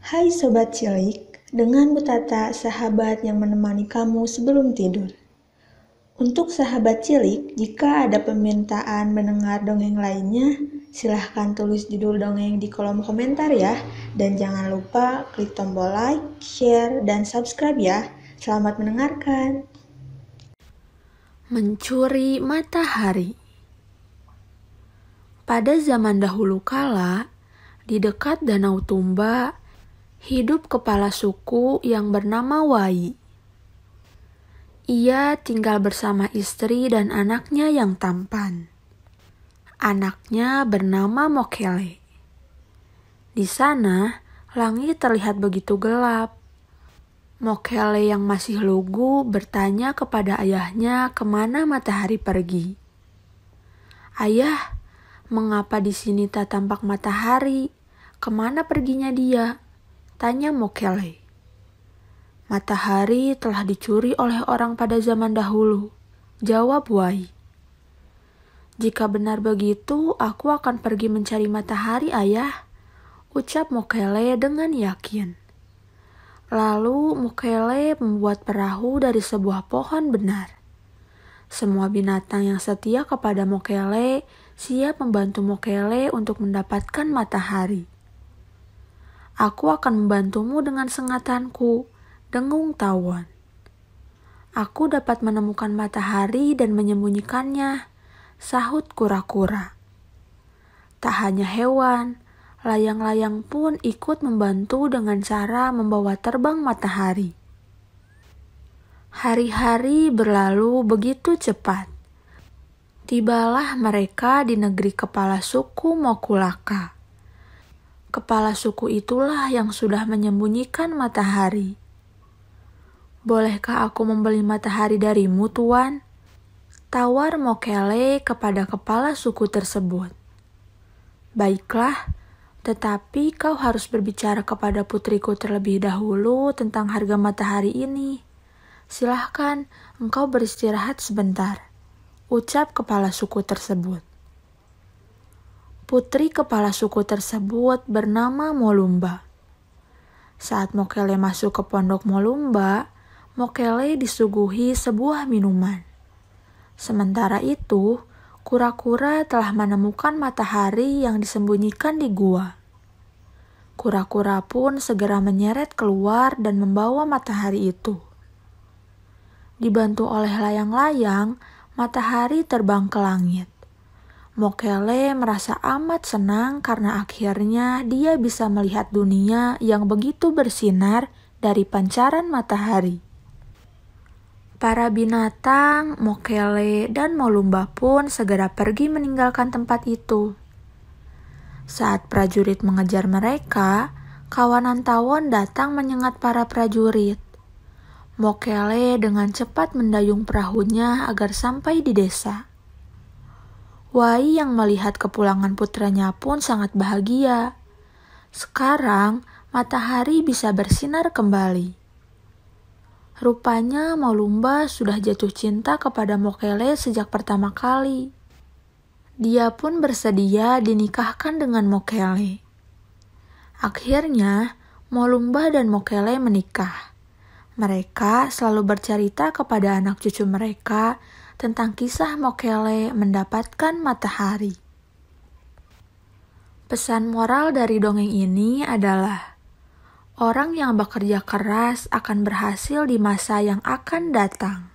Hai Sobat Cilik, dengan Butata sahabat yang menemani kamu sebelum tidur. Untuk sahabat cilik, jika ada permintaan mendengar dongeng lainnya, silahkan tulis judul dongeng di kolom komentar ya. Dan jangan lupa klik tombol like, share, dan subscribe ya. Selamat mendengarkan. Mencuri matahari Pada zaman dahulu kala, di dekat Danau Tumba, hidup kepala suku yang bernama Wai. Ia tinggal bersama istri dan anaknya yang tampan. Anaknya bernama Mokele. Di sana, langit terlihat begitu gelap. Mokele yang masih lugu bertanya kepada ayahnya kemana matahari pergi. Ayah, mengapa di sini tak tampak matahari? Kemana perginya dia? Tanya Mokele. Matahari telah dicuri oleh orang pada zaman dahulu. Jawab Wai. Jika benar begitu, aku akan pergi mencari matahari, ayah. Ucap Mokele dengan yakin. Lalu Mokele membuat perahu dari sebuah pohon benar. Semua binatang yang setia kepada Mokele siap membantu Mokele untuk mendapatkan matahari. Aku akan membantumu dengan sengatanku, dengung tawon. Aku dapat menemukan matahari dan menyembunyikannya, sahut kura-kura. Tak hanya hewan, layang-layang pun ikut membantu dengan cara membawa terbang matahari. Hari-hari berlalu begitu cepat. Tibalah mereka di negeri kepala suku Mokulaka. Kepala suku itulah yang sudah menyembunyikan matahari. Bolehkah aku membeli matahari darimu, Tuan? Tawar Mokele kepada kepala suku tersebut. Baiklah, tetapi kau harus berbicara kepada putriku terlebih dahulu tentang harga matahari ini. Silahkan, engkau beristirahat sebentar. Ucap kepala suku tersebut. Putri kepala suku tersebut bernama Molumba. Saat Mokele masuk ke pondok Molumba, Mokele disuguhi sebuah minuman. Sementara itu, kura-kura telah menemukan matahari yang disembunyikan di gua. Kura-kura pun segera menyeret keluar dan membawa matahari itu. Dibantu oleh layang-layang, matahari terbang ke langit. Mokele merasa amat senang karena akhirnya dia bisa melihat dunia yang begitu bersinar dari pancaran matahari. Para binatang, Mokele, dan Molumba pun segera pergi meninggalkan tempat itu. Saat prajurit mengejar mereka, kawanan tawon datang menyengat para prajurit. Mokele dengan cepat mendayung perahunya agar sampai di desa. Wai yang melihat kepulangan putranya pun sangat bahagia. Sekarang matahari bisa bersinar kembali. Rupanya Maulumba sudah jatuh cinta kepada Mokele sejak pertama kali. Dia pun bersedia dinikahkan dengan Mokele. Akhirnya, Molumba dan Mokele menikah. Mereka selalu bercerita kepada anak cucu mereka tentang kisah Mokele mendapatkan matahari. Pesan moral dari dongeng ini adalah orang yang bekerja keras akan berhasil di masa yang akan datang.